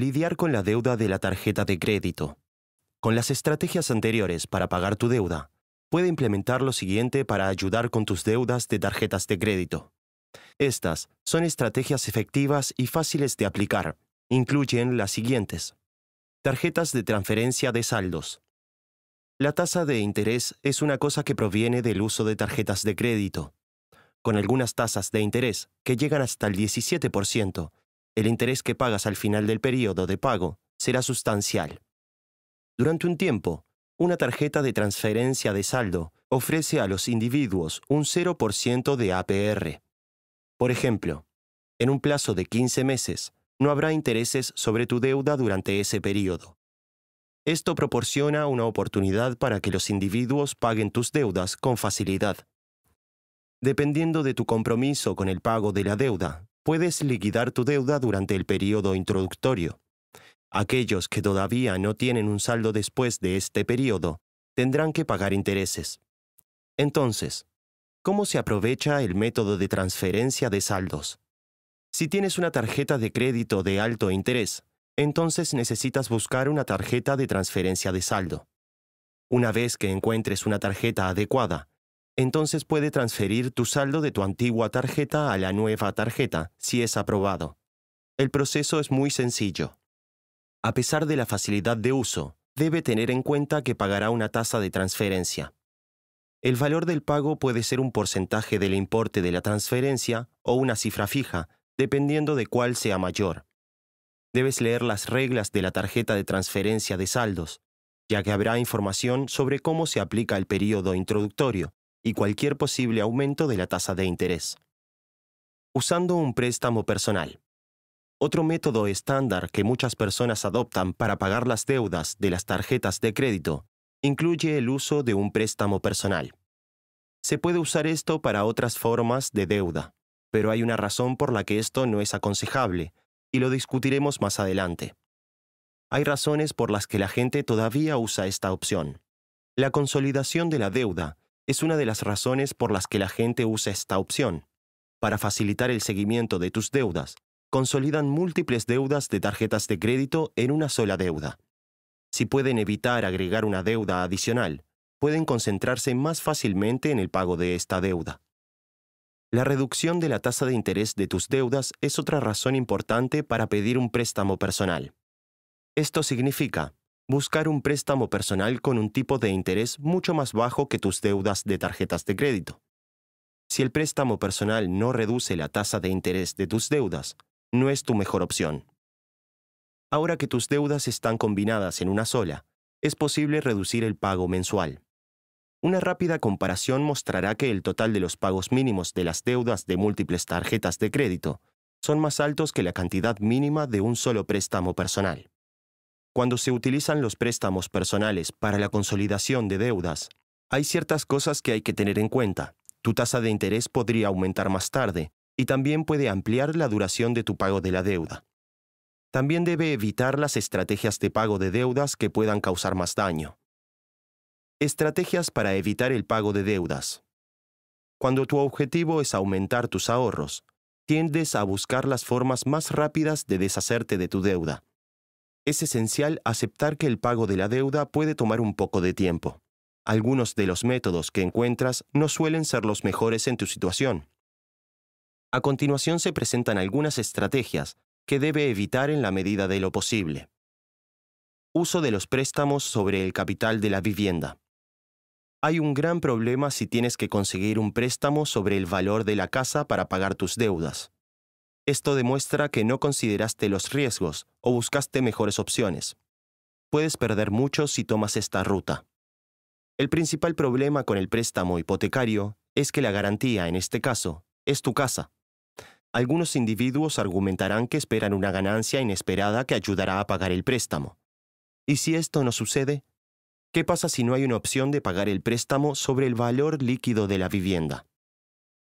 lidiar con la deuda de la tarjeta de crédito. Con las estrategias anteriores para pagar tu deuda, puede implementar lo siguiente para ayudar con tus deudas de tarjetas de crédito. Estas son estrategias efectivas y fáciles de aplicar. Incluyen las siguientes. Tarjetas de transferencia de saldos. La tasa de interés es una cosa que proviene del uso de tarjetas de crédito. Con algunas tasas de interés que llegan hasta el 17%, el interés que pagas al final del periodo de pago será sustancial. Durante un tiempo, una tarjeta de transferencia de saldo ofrece a los individuos un 0% de APR. Por ejemplo, en un plazo de 15 meses, no habrá intereses sobre tu deuda durante ese periodo. Esto proporciona una oportunidad para que los individuos paguen tus deudas con facilidad. Dependiendo de tu compromiso con el pago de la deuda, puedes liquidar tu deuda durante el periodo introductorio. Aquellos que todavía no tienen un saldo después de este periodo tendrán que pagar intereses. Entonces, ¿cómo se aprovecha el método de transferencia de saldos? Si tienes una tarjeta de crédito de alto interés, entonces necesitas buscar una tarjeta de transferencia de saldo. Una vez que encuentres una tarjeta adecuada, entonces puede transferir tu saldo de tu antigua tarjeta a la nueva tarjeta, si es aprobado. El proceso es muy sencillo. A pesar de la facilidad de uso, debe tener en cuenta que pagará una tasa de transferencia. El valor del pago puede ser un porcentaje del importe de la transferencia o una cifra fija, dependiendo de cuál sea mayor. Debes leer las reglas de la tarjeta de transferencia de saldos, ya que habrá información sobre cómo se aplica el período introductorio, y cualquier posible aumento de la tasa de interés. Usando un préstamo personal. Otro método estándar que muchas personas adoptan para pagar las deudas de las tarjetas de crédito incluye el uso de un préstamo personal. Se puede usar esto para otras formas de deuda, pero hay una razón por la que esto no es aconsejable, y lo discutiremos más adelante. Hay razones por las que la gente todavía usa esta opción. La consolidación de la deuda es una de las razones por las que la gente usa esta opción. Para facilitar el seguimiento de tus deudas, consolidan múltiples deudas de tarjetas de crédito en una sola deuda. Si pueden evitar agregar una deuda adicional, pueden concentrarse más fácilmente en el pago de esta deuda. La reducción de la tasa de interés de tus deudas es otra razón importante para pedir un préstamo personal. Esto significa buscar un préstamo personal con un tipo de interés mucho más bajo que tus deudas de tarjetas de crédito. Si el préstamo personal no reduce la tasa de interés de tus deudas, no es tu mejor opción. Ahora que tus deudas están combinadas en una sola, es posible reducir el pago mensual. Una rápida comparación mostrará que el total de los pagos mínimos de las deudas de múltiples tarjetas de crédito son más altos que la cantidad mínima de un solo préstamo personal. Cuando se utilizan los préstamos personales para la consolidación de deudas, hay ciertas cosas que hay que tener en cuenta. Tu tasa de interés podría aumentar más tarde y también puede ampliar la duración de tu pago de la deuda. También debe evitar las estrategias de pago de deudas que puedan causar más daño. Estrategias para evitar el pago de deudas. Cuando tu objetivo es aumentar tus ahorros, tiendes a buscar las formas más rápidas de deshacerte de tu deuda es esencial aceptar que el pago de la deuda puede tomar un poco de tiempo. Algunos de los métodos que encuentras no suelen ser los mejores en tu situación. A continuación se presentan algunas estrategias que debe evitar en la medida de lo posible. Uso de los préstamos sobre el capital de la vivienda. Hay un gran problema si tienes que conseguir un préstamo sobre el valor de la casa para pagar tus deudas. Esto demuestra que no consideraste los riesgos o buscaste mejores opciones. Puedes perder mucho si tomas esta ruta. El principal problema con el préstamo hipotecario es que la garantía, en este caso, es tu casa. Algunos individuos argumentarán que esperan una ganancia inesperada que ayudará a pagar el préstamo. ¿Y si esto no sucede? ¿Qué pasa si no hay una opción de pagar el préstamo sobre el valor líquido de la vivienda?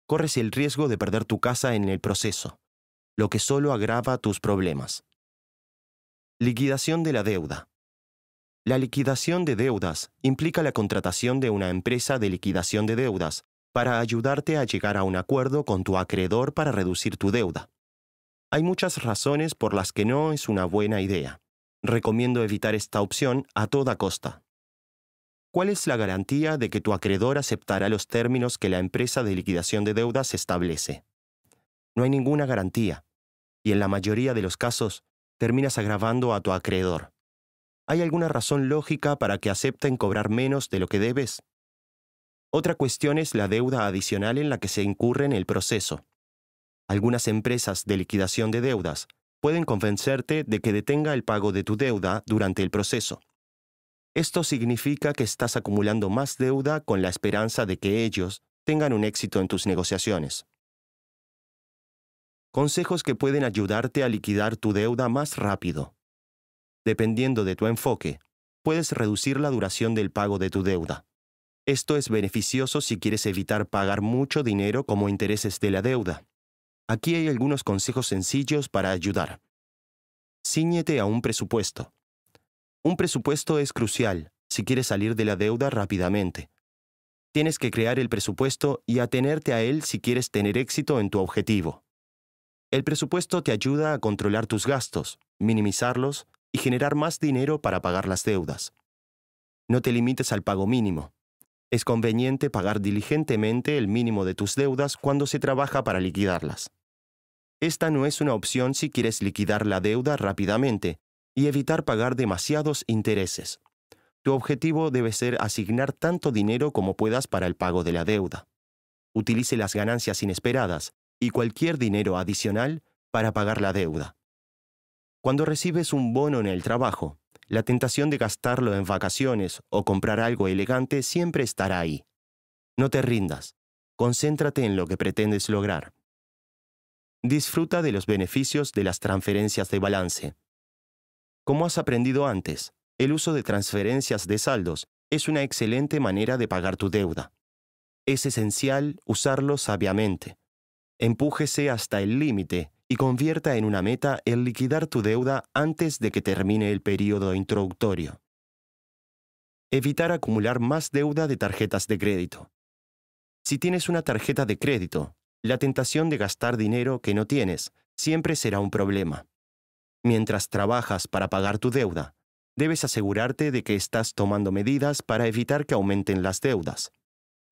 Corres el riesgo de perder tu casa en el proceso lo que solo agrava tus problemas. Liquidación de la deuda. La liquidación de deudas implica la contratación de una empresa de liquidación de deudas para ayudarte a llegar a un acuerdo con tu acreedor para reducir tu deuda. Hay muchas razones por las que no es una buena idea. Recomiendo evitar esta opción a toda costa. ¿Cuál es la garantía de que tu acreedor aceptará los términos que la empresa de liquidación de deudas establece? No hay ninguna garantía y en la mayoría de los casos terminas agravando a tu acreedor. ¿Hay alguna razón lógica para que acepten cobrar menos de lo que debes? Otra cuestión es la deuda adicional en la que se incurre en el proceso. Algunas empresas de liquidación de deudas pueden convencerte de que detenga el pago de tu deuda durante el proceso. Esto significa que estás acumulando más deuda con la esperanza de que ellos tengan un éxito en tus negociaciones consejos que pueden ayudarte a liquidar tu deuda más rápido. Dependiendo de tu enfoque, puedes reducir la duración del pago de tu deuda. Esto es beneficioso si quieres evitar pagar mucho dinero como intereses de la deuda. Aquí hay algunos consejos sencillos para ayudar. Cíñete a un presupuesto. Un presupuesto es crucial si quieres salir de la deuda rápidamente. Tienes que crear el presupuesto y atenerte a él si quieres tener éxito en tu objetivo. El presupuesto te ayuda a controlar tus gastos, minimizarlos y generar más dinero para pagar las deudas. No te limites al pago mínimo. Es conveniente pagar diligentemente el mínimo de tus deudas cuando se trabaja para liquidarlas. Esta no es una opción si quieres liquidar la deuda rápidamente y evitar pagar demasiados intereses. Tu objetivo debe ser asignar tanto dinero como puedas para el pago de la deuda. Utilice las ganancias inesperadas y cualquier dinero adicional para pagar la deuda. Cuando recibes un bono en el trabajo, la tentación de gastarlo en vacaciones o comprar algo elegante siempre estará ahí. No te rindas, concéntrate en lo que pretendes lograr. Disfruta de los beneficios de las transferencias de balance. Como has aprendido antes, el uso de transferencias de saldos es una excelente manera de pagar tu deuda. Es esencial usarlo sabiamente empújese hasta el límite y convierta en una meta el liquidar tu deuda antes de que termine el periodo introductorio. Evitar acumular más deuda de tarjetas de crédito. Si tienes una tarjeta de crédito, la tentación de gastar dinero que no tienes siempre será un problema. Mientras trabajas para pagar tu deuda, debes asegurarte de que estás tomando medidas para evitar que aumenten las deudas.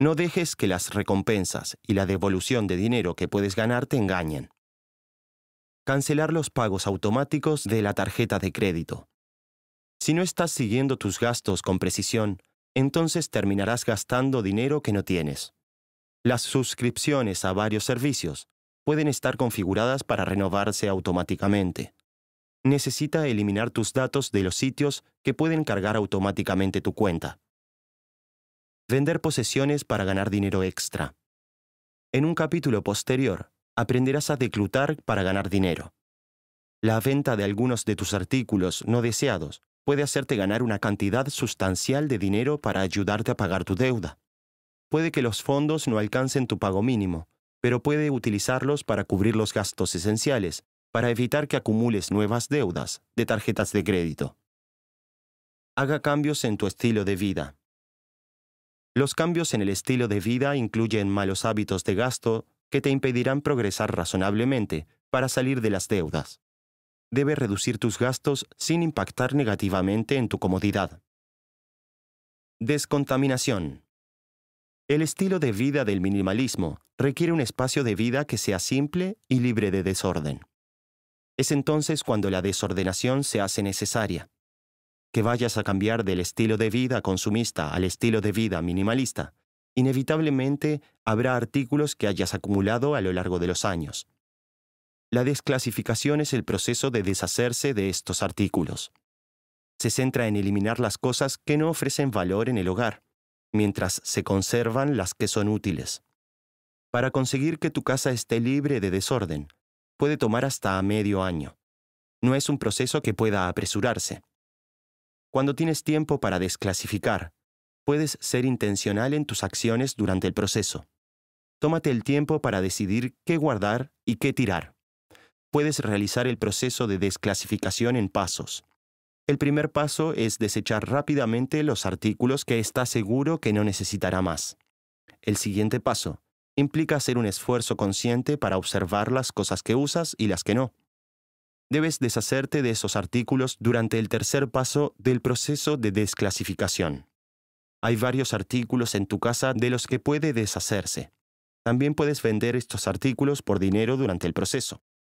No dejes que las recompensas y la devolución de dinero que puedes ganar te engañen. Cancelar los pagos automáticos de la tarjeta de crédito. Si no estás siguiendo tus gastos con precisión, entonces terminarás gastando dinero que no tienes. Las suscripciones a varios servicios pueden estar configuradas para renovarse automáticamente. Necesita eliminar tus datos de los sitios que pueden cargar automáticamente tu cuenta vender posesiones para ganar dinero extra. En un capítulo posterior, aprenderás a declutar para ganar dinero. La venta de algunos de tus artículos no deseados puede hacerte ganar una cantidad sustancial de dinero para ayudarte a pagar tu deuda. Puede que los fondos no alcancen tu pago mínimo, pero puede utilizarlos para cubrir los gastos esenciales, para evitar que acumules nuevas deudas de tarjetas de crédito. Haga cambios en tu estilo de vida. Los cambios en el estilo de vida incluyen malos hábitos de gasto que te impedirán progresar razonablemente para salir de las deudas. Debes reducir tus gastos sin impactar negativamente en tu comodidad. Descontaminación. El estilo de vida del minimalismo requiere un espacio de vida que sea simple y libre de desorden. Es entonces cuando la desordenación se hace necesaria que vayas a cambiar del estilo de vida consumista al estilo de vida minimalista, inevitablemente habrá artículos que hayas acumulado a lo largo de los años. La desclasificación es el proceso de deshacerse de estos artículos. Se centra en eliminar las cosas que no ofrecen valor en el hogar, mientras se conservan las que son útiles. Para conseguir que tu casa esté libre de desorden, puede tomar hasta medio año. No es un proceso que pueda apresurarse. Cuando tienes tiempo para desclasificar, puedes ser intencional en tus acciones durante el proceso. Tómate el tiempo para decidir qué guardar y qué tirar. Puedes realizar el proceso de desclasificación en pasos. El primer paso es desechar rápidamente los artículos que está seguro que no necesitará más. El siguiente paso implica hacer un esfuerzo consciente para observar las cosas que usas y las que no debes deshacerte de esos artículos durante el tercer paso del proceso de desclasificación. Hay varios artículos en tu casa de los que puede deshacerse. También puedes vender estos artículos por dinero durante el proceso.